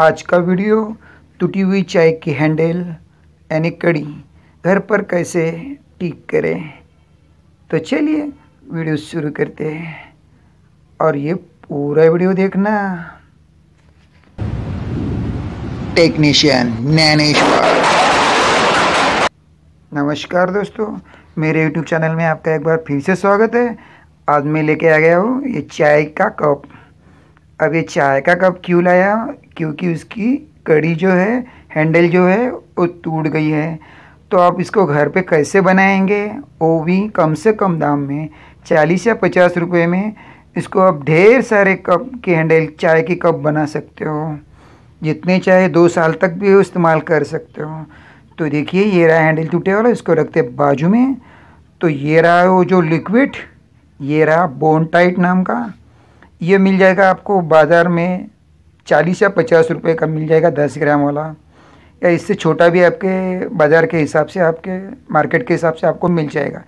आज का वीडियो टूटी हुई चाय की हैंडल यानी कड़ी घर पर कैसे ठीक करें तो चलिए वीडियो शुरू करते हैं और ये पूरा वीडियो देखना टेक्नीशियन ज्ञानेश्वर नमस्कार दोस्तों मेरे YouTube चैनल में आपका एक बार फिर से स्वागत है आज मैं लेके आ गया हूँ ये चाय का कप अब ये चाय का कप क्यों लाया क्योंकि उसकी कड़ी जो है हैंडल जो है वो टूट गई है तो आप इसको घर पे कैसे बनाएंगे वो भी कम से कम दाम में चालीस या पचास रुपये में इसको आप ढेर सारे कप के हैंडल चाय के कप बना सकते हो जितने चाहे दो साल तक भी इस्तेमाल कर सकते हो तो देखिए ये रहा हैंडल टूटे वाला इसको रखते बाजू में तो ये रहा वो जो लिक्विड ये रहा बोन टाइट नाम का ये मिल जाएगा आपको बाज़ार में चालीस या पचास रुपये का मिल जाएगा दस ग्राम वाला या इससे छोटा भी आपके बाज़ार के हिसाब से आपके मार्केट के हिसाब से आपको मिल जाएगा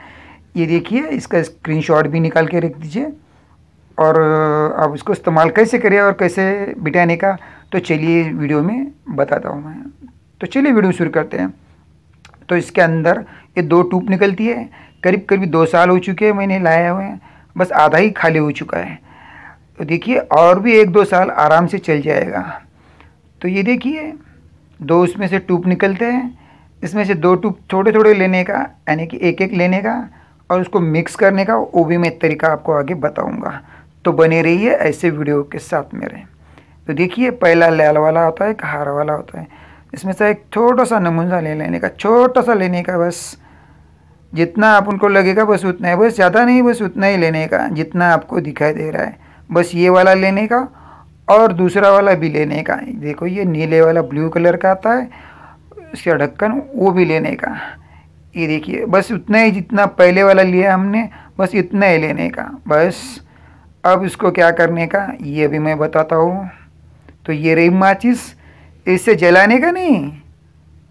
ये देखिए इसका स्क्रीनशॉट भी निकाल के रख दीजिए और आप इसको इस्तेमाल कैसे करें और कैसे बिटाने का तो चलिए वीडियो में बताता हूँ मैं तो चलिए वीडियो शुरू करते हैं तो इसके अंदर ये दो टूप निकलती है करीब करीब दो साल हो चुके हैं मैंने लाए हुए हैं बस आधा ही खाली हो चुका है तो देखिए और भी एक दो साल आराम से चल जाएगा तो ये देखिए दो उसमें से टूप निकलते हैं इसमें से दो टूप थोड़े थोड़े लेने का यानी कि एक एक लेने का और उसको मिक्स करने का वो भी मैं तरीका आपको आगे बताऊंगा तो बने रहिए ऐसे वीडियो के साथ मेरे तो देखिए पहला लाल वाला होता है हारा वाला होता है इसमें से एक छोटा सा नमूना ले लेने का छोटा सा लेने का बस जितना आप उनको लगेगा बस उतना ही बस ज़्यादा नहीं बस उतना ही लेने का जितना आपको दिखाई दे रहा है बस ये वाला लेने का और दूसरा वाला भी लेने का देखो ये नीले वाला ब्लू कलर का आता है उसका ढक्कन वो भी लेने का ये देखिए बस उतना ही जितना पहले वाला लिया हमने बस इतना ही लेने का बस अब इसको क्या करने का ये भी मैं बताता हूँ तो ये रही माचिस इससे जलाने का नहीं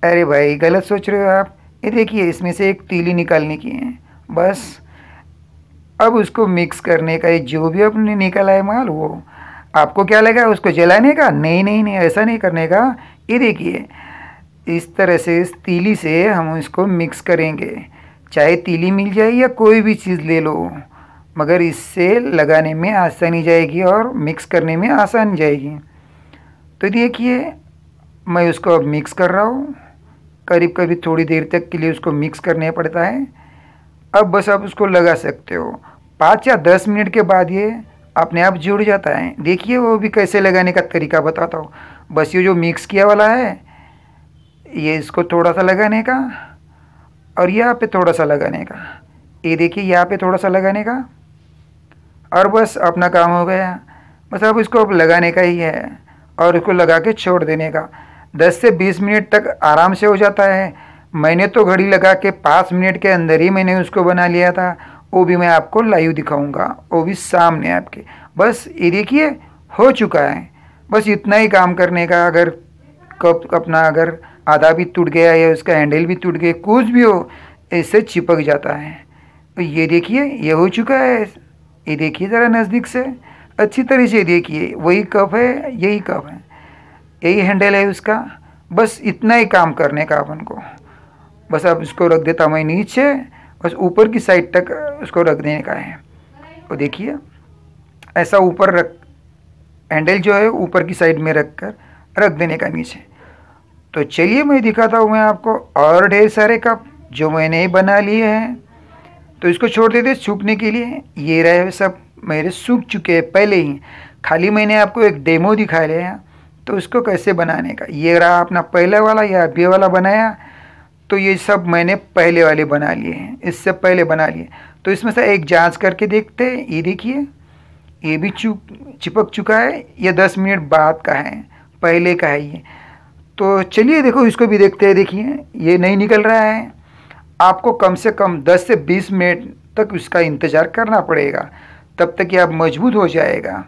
अरे भाई गलत सोच रहे हो आप ये देखिए इसमें से एक तीली निकालने की है बस अब उसको मिक्स करने का जो भी आपने निकाला है माल वो आपको क्या लगा उसको जलाने का नहीं नहीं नहीं ऐसा नहीं करने का ये देखिए इस तरह से इस तीली से हम इसको मिक्स करेंगे चाहे तीली मिल जाए या कोई भी चीज़ ले लो मगर इससे लगाने में आसानी जाएगी और मिक्स करने में आसान जाएगी तो देखिए मैं उसको अब मिक्स कर रहा हूँ करीब करीब थोड़ी देर तक के लिए उसको मिक्स करने पड़ता है अब बस आप उसको लगा सकते हो पाँच या दस मिनट के बाद ये अपने आप जुड़ जाता है देखिए वो भी कैसे लगाने का तरीका बताता हूँ बस ये जो मिक्स किया वाला है ये इसको थोड़ा सा लगाने का और यहाँ पे थोड़ा सा लगाने का ये देखिए यहाँ पे थोड़ा सा लगाने का और बस अपना काम हो गया बस अब इसको अब लगाने का ही है और इसको लगा के छोड़ देने का दस से बीस मिनट तक आराम से हो जाता है मैंने तो घड़ी लगा के पाँच मिनट के अंदर ही मैंने उसको बना लिया था वो भी मैं आपको लाइव दिखाऊंगा वो भी सामने आपके बस ये देखिए हो चुका है बस इतना ही काम करने का अगर कप अपना अगर आधा भी टूट गया या उसका हैंडल भी टूट गया कुछ भी हो इससे चिपक जाता है तो ये देखिए ये हो चुका है ये देखिए ज़रा नज़दीक से अच्छी तरह से देखिए वही कप है यही कप है यही हैंडल है उसका बस इतना ही काम करने का अपन को बस अब इसको रख देता हूँ मैं नीचे बस ऊपर की साइड तक उसको रख देने का है तो देखिए ऐसा ऊपर रख हैंडल जो है ऊपर की साइड में रख कर रख देने का नीचे तो चलिए मैं दिखाता हूँ मैं आपको और ढेर सारे कप जो मैंने बना लिए हैं तो इसको छोड़ देते सूखने के लिए ये रहे सब मेरे सूख चुके हैं पहले ही खाली मैंने आपको एक डेमो दिखा लिया तो उसको कैसे बनाने का ये रहा अपना पहले वाला या अभी वाला बनाया तो ये सब मैंने पहले वाले बना लिए हैं इससे पहले बना लिए तो इसमें से एक जांच करके देखते हैं ये देखिए ये भी चुक चिपक चुका है ये दस मिनट बाद का है पहले का है ये तो चलिए देखो इसको भी देखते हैं देखिए ये नहीं निकल रहा है आपको कम से कम दस से बीस मिनट तक उसका इंतज़ार करना पड़ेगा तब तक ये आप मजबूत हो जाएगा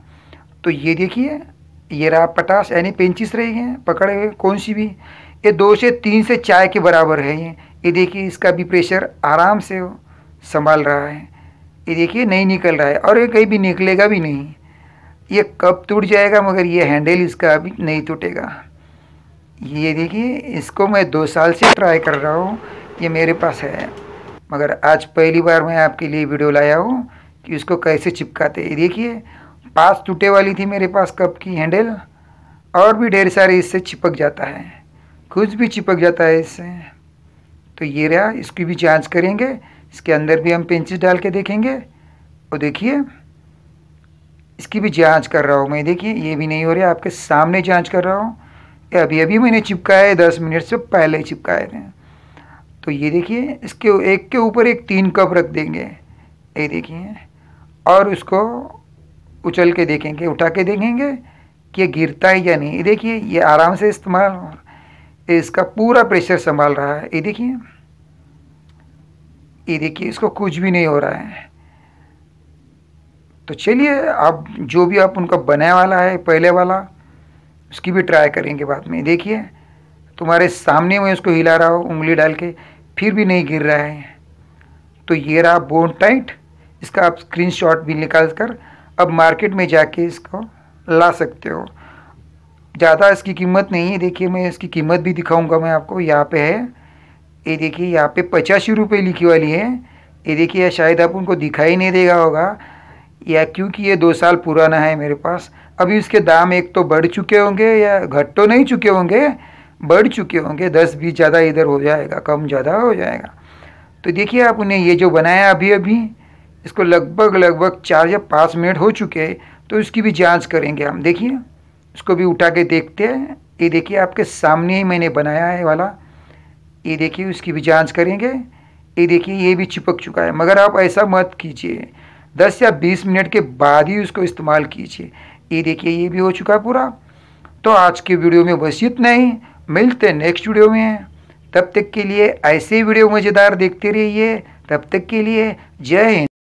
तो ये देखिए ये रहा पटाश यानी पेंचिस रही हैं पकड़े हुए कौन सी भी ये दो से तीन से चाय के बराबर है ये ये देखिए इसका भी प्रेशर आराम से संभाल रहा है ये देखिए नहीं निकल रहा है और ये कहीं भी निकलेगा भी नहीं ये कब टूट जाएगा मगर ये हैंडल इसका अभी नहीं टूटेगा ये देखिए इसको मैं दो साल से ट्राई कर रहा हूँ ये मेरे पास है मगर आज पहली बार मैं आपके लिए वीडियो लाया हूँ कि इसको कैसे चिपकाते ये देखिए पास टूटे वाली थी मेरे पास कप की हैंडल और भी ढेर सारे इससे चिपक जाता है कुछ भी चिपक जाता है इससे तो ये रहा इसकी भी जांच करेंगे इसके अंदर भी हम पेंसिल डाल के देखेंगे और देखिए इसकी भी जांच कर रहा हूँ मैं देखिए ये भी नहीं हो रहा आपके सामने जांच कर रहा हूँ अभी अभी मैंने चिपकाया है दस मिनट से पहले चिपकाए थे तो ये देखिए इसके एक के ऊपर एक तीन कप रख देंगे ये देखिए और उसको उछल के देखेंगे उठा के देखेंगे कि ये गिरता है या नहीं देखिए ये आराम से इस्तेमाल इसका पूरा प्रेशर संभाल रहा है ये देखिए ये देखिए इसको कुछ भी नहीं हो रहा है तो चलिए आप जो भी आप उनका बनाया वाला है पहले वाला उसकी भी ट्राई करेंगे बाद में देखिए तुम्हारे सामने में उसको हिला रहा हो उंगली डाल के फिर भी नहीं गिर रहा है तो ये रहा बोन टाइट इसका आप स्क्रीनशॉट भी निकाल कर अब मार्केट में जाके इसको ला सकते हो ज़्यादा इसकी कीमत नहीं है देखिए मैं इसकी कीमत भी दिखाऊंगा मैं आपको यहाँ पे है ये देखिए यहाँ पे पचासी रुपये लिखी वाली है ये देखिए शायद आप उनको दिखाई नहीं देगा होगा या क्योंकि ये दो साल पुराना है मेरे पास अभी उसके दाम एक तो बढ़ चुके होंगे या घट तो नहीं चुके होंगे बढ़ चुके होंगे दस बीस ज़्यादा इधर हो जाएगा कम ज़्यादा हो जाएगा तो देखिए आप उन्हें ये जो बनाया अभी अभी इसको लगभग लगभग चार या पाँच मिनट हो चुके तो इसकी भी जांच करेंगे हम देखिए इसको भी उठा के देखते हैं ये देखिए आपके सामने ही मैंने बनाया है वाला ये देखिए उसकी भी जांच करेंगे ये देखिए ये भी चिपक चुका है मगर आप ऐसा मत कीजिए 10 या 20 मिनट के बाद ही उसको इस्तेमाल कीजिए ये देखिए ये भी हो चुका है पूरा तो आज के वीडियो में बस इतना ही मिलते हैं नेक्स्ट वीडियो में तब तक के लिए ऐसे वीडियो मज़ेदार देखते रहिए तब तक के लिए जय हिंद